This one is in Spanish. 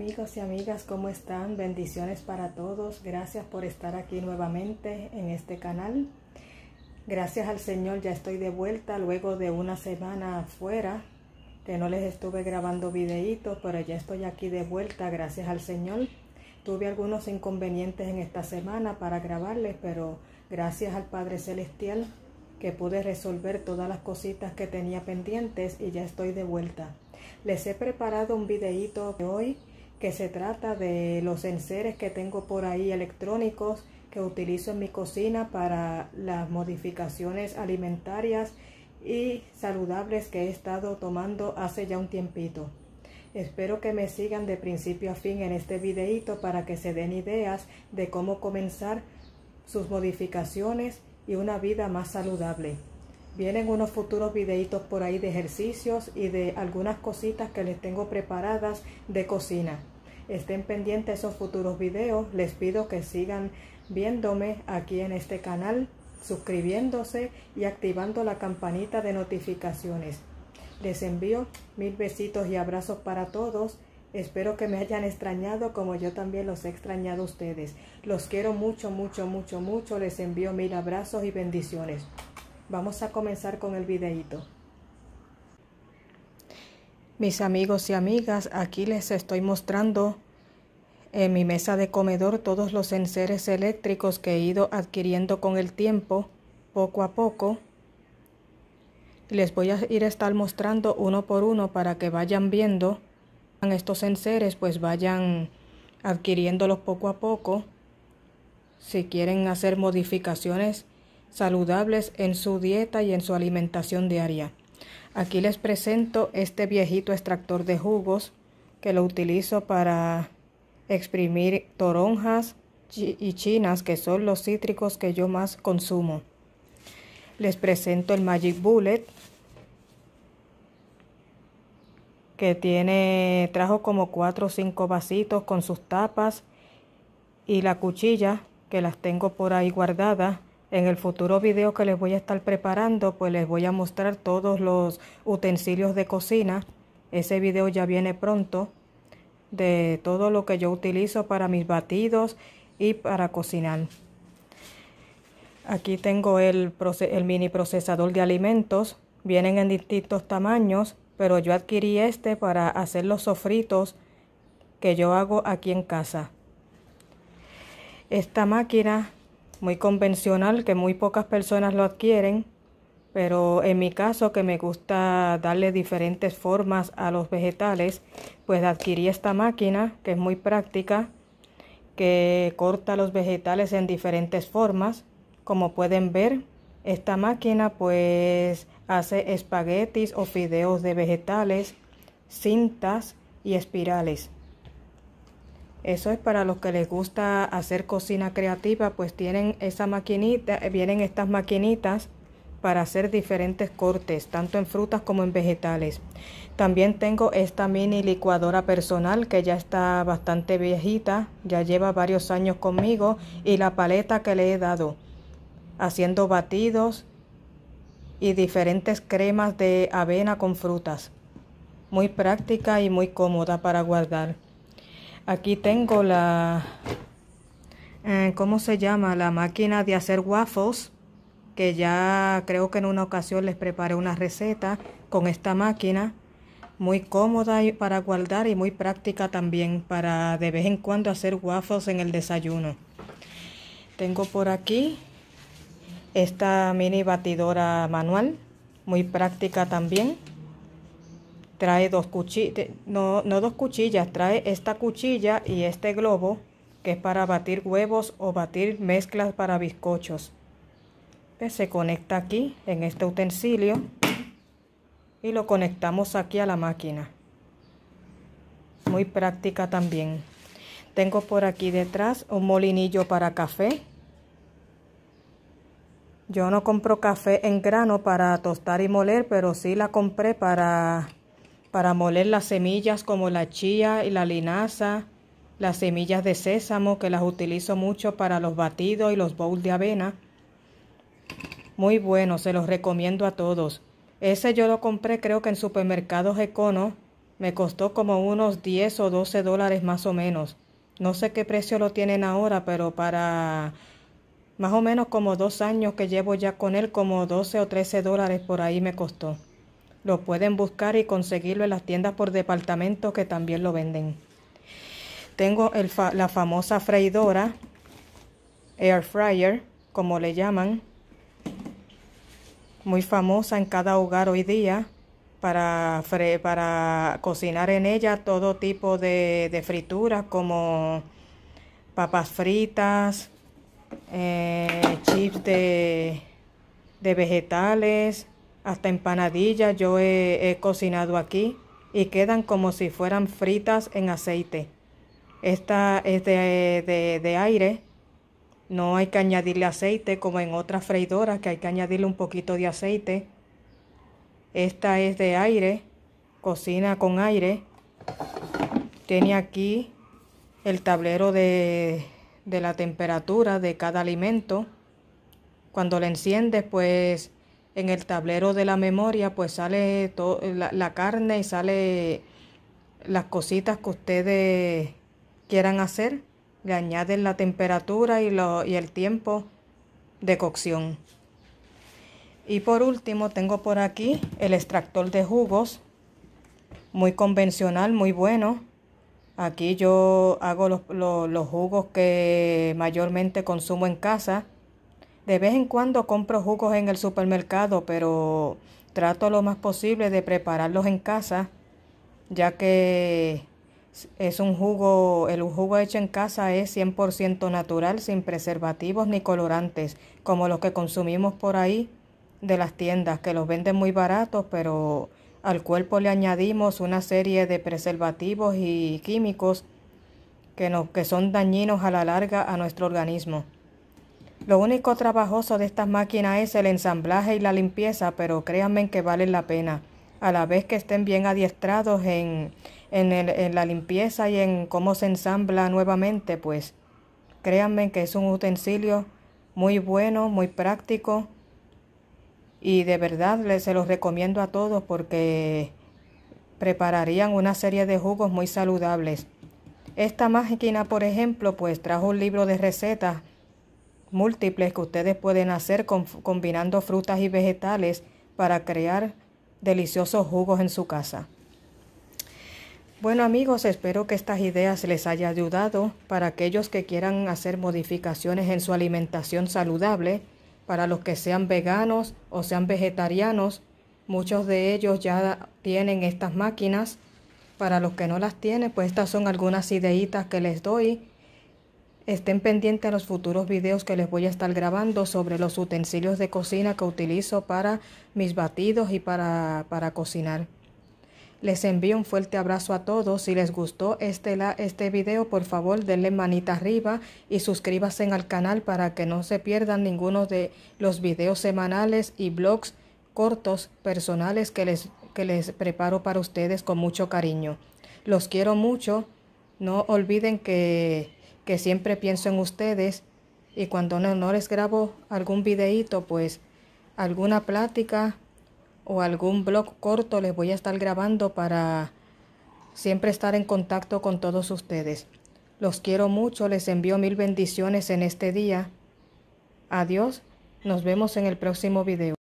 amigos y amigas, ¿cómo están? Bendiciones para todos. Gracias por estar aquí nuevamente en este canal. Gracias al Señor ya estoy de vuelta luego de una semana afuera que no les estuve grabando videitos, pero ya estoy aquí de vuelta, gracias al Señor. Tuve algunos inconvenientes en esta semana para grabarles, pero gracias al Padre Celestial que pude resolver todas las cositas que tenía pendientes y ya estoy de vuelta. Les he preparado un videíto de hoy que se trata de los enseres que tengo por ahí electrónicos que utilizo en mi cocina para las modificaciones alimentarias y saludables que he estado tomando hace ya un tiempito. Espero que me sigan de principio a fin en este videito para que se den ideas de cómo comenzar sus modificaciones y una vida más saludable. Vienen unos futuros videitos por ahí de ejercicios y de algunas cositas que les tengo preparadas de cocina. Estén pendientes esos futuros videos. Les pido que sigan viéndome aquí en este canal, suscribiéndose y activando la campanita de notificaciones. Les envío mil besitos y abrazos para todos. Espero que me hayan extrañado como yo también los he extrañado a ustedes. Los quiero mucho, mucho, mucho, mucho. Les envío mil abrazos y bendiciones. Vamos a comenzar con el videito. Mis amigos y amigas, aquí les estoy mostrando en mi mesa de comedor todos los enseres eléctricos que he ido adquiriendo con el tiempo, poco a poco. Les voy a ir a estar mostrando uno por uno para que vayan viendo estos enseres, pues vayan adquiriéndolos poco a poco. Si quieren hacer modificaciones saludables en su dieta y en su alimentación diaria. Aquí les presento este viejito extractor de jugos que lo utilizo para exprimir toronjas y chinas, que son los cítricos que yo más consumo. Les presento el Magic Bullet, que tiene, trajo como 4 o 5 vasitos con sus tapas y la cuchilla, que las tengo por ahí guardadas en el futuro video que les voy a estar preparando, pues les voy a mostrar todos los utensilios de cocina. Ese video ya viene pronto de todo lo que yo utilizo para mis batidos y para cocinar. Aquí tengo el, el mini procesador de alimentos. Vienen en distintos tamaños, pero yo adquirí este para hacer los sofritos que yo hago aquí en casa. Esta máquina muy convencional que muy pocas personas lo adquieren, pero en mi caso que me gusta darle diferentes formas a los vegetales, pues adquirí esta máquina que es muy práctica, que corta los vegetales en diferentes formas. Como pueden ver, esta máquina pues hace espaguetis o fideos de vegetales, cintas y espirales. Eso es para los que les gusta hacer cocina creativa, pues tienen esa maquinita, eh, vienen estas maquinitas para hacer diferentes cortes, tanto en frutas como en vegetales. También tengo esta mini licuadora personal que ya está bastante viejita, ya lleva varios años conmigo y la paleta que le he dado, haciendo batidos y diferentes cremas de avena con frutas. Muy práctica y muy cómoda para guardar. Aquí tengo la, eh, ¿cómo se llama? La máquina de hacer waffles, que ya creo que en una ocasión les preparé una receta con esta máquina. Muy cómoda para guardar y muy práctica también para de vez en cuando hacer waffles en el desayuno. Tengo por aquí esta mini batidora manual, muy práctica también trae dos cuchillas, no, dos cuchillas, trae esta cuchilla y este globo que es para batir huevos o batir mezclas para bizcochos. Pues, se conecta aquí en este utensilio y lo conectamos aquí a la máquina. Muy práctica también. Tengo por aquí detrás un molinillo para café. Yo no compro café en grano para tostar y moler, pero sí la compré para para moler las semillas como la chía y la linaza, las semillas de sésamo que las utilizo mucho para los batidos y los bowls de avena. Muy bueno, se los recomiendo a todos. Ese yo lo compré creo que en supermercados Econo. Me costó como unos 10 o 12 dólares más o menos. No sé qué precio lo tienen ahora, pero para más o menos como dos años que llevo ya con él, como 12 o 13 dólares por ahí me costó. Lo pueden buscar y conseguirlo en las tiendas por departamento que también lo venden. Tengo la famosa freidora, air fryer, como le llaman, muy famosa en cada hogar hoy día para, para cocinar en ella todo tipo de, frituras como papas fritas, eh, chips de, de vegetales, hasta empanadillas yo he, cocinado aquí y quedan como si fueran fritas en aceite. Esta es de, de, aire. No hay que añadirle aceite como en otras freidoras que hay que añadirle un poquito de aceite. Esta es de aire. Cocina con aire. Tiene aquí el tablero de, de la temperatura de cada alimento. Cuando le enciendes pues en el tablero de la memoria, pues sale la, la carne y sale las cositas que ustedes quieran hacer. Le añaden la temperatura y, el tiempo de cocción. Y por último tengo por aquí el extractor de jugos, muy convencional, muy bueno. Aquí yo hago los, jugos que mayormente consumo en casa. De vez en cuando compro jugos en el supermercado, pero trato lo más posible de prepararlos en casa, ya que es un jugo, el jugo hecho en casa es 100% natural, sin preservativos ni colorantes, como los que consumimos por ahí de las tiendas, que los venden muy baratos, pero al cuerpo le añadimos una serie de preservativos y químicos que, nos, que son dañinos a la larga a nuestro organismo. Lo único trabajoso de estas máquinas es el ensamblaje y la limpieza, pero créanme que valen la pena, a la vez que estén bien adiestrados en, en la limpieza y en cómo se ensambla nuevamente, pues créanme que es un utensilio muy bueno, muy práctico y de verdad les, se los recomiendo a todos porque prepararían una serie de jugos muy saludables. Esta máquina, por ejemplo, pues trajo un libro de recetas múltiples que ustedes pueden hacer combinando frutas y vegetales para crear deliciosos jugos en su casa. Bueno amigos, espero que estas ideas les haya ayudado para aquellos que quieran hacer modificaciones en su alimentación saludable, para los que sean veganos o sean vegetarianos, muchos de ellos ya tienen estas máquinas, para los que no las tienen, pues estas son algunas ideitas que les doy Estén pendientes a los futuros videos que les voy a estar grabando sobre los utensilios de cocina que utilizo para mis batidos y para, para cocinar. Les envío un fuerte abrazo a todos. Si les gustó este, la, este video, por favor denle manita arriba y suscríbanse al canal para que no se pierdan ninguno de los videos semanales y blogs cortos personales que les, que les preparo para ustedes con mucho cariño. Los quiero mucho. No olviden que que siempre pienso en ustedes y cuando no, les grabo algún videíto, pues alguna plática o algún blog corto les voy a estar grabando para siempre estar en contacto con todos ustedes. Los quiero mucho, les envío mil bendiciones en este día. Adiós, nos vemos en el próximo video.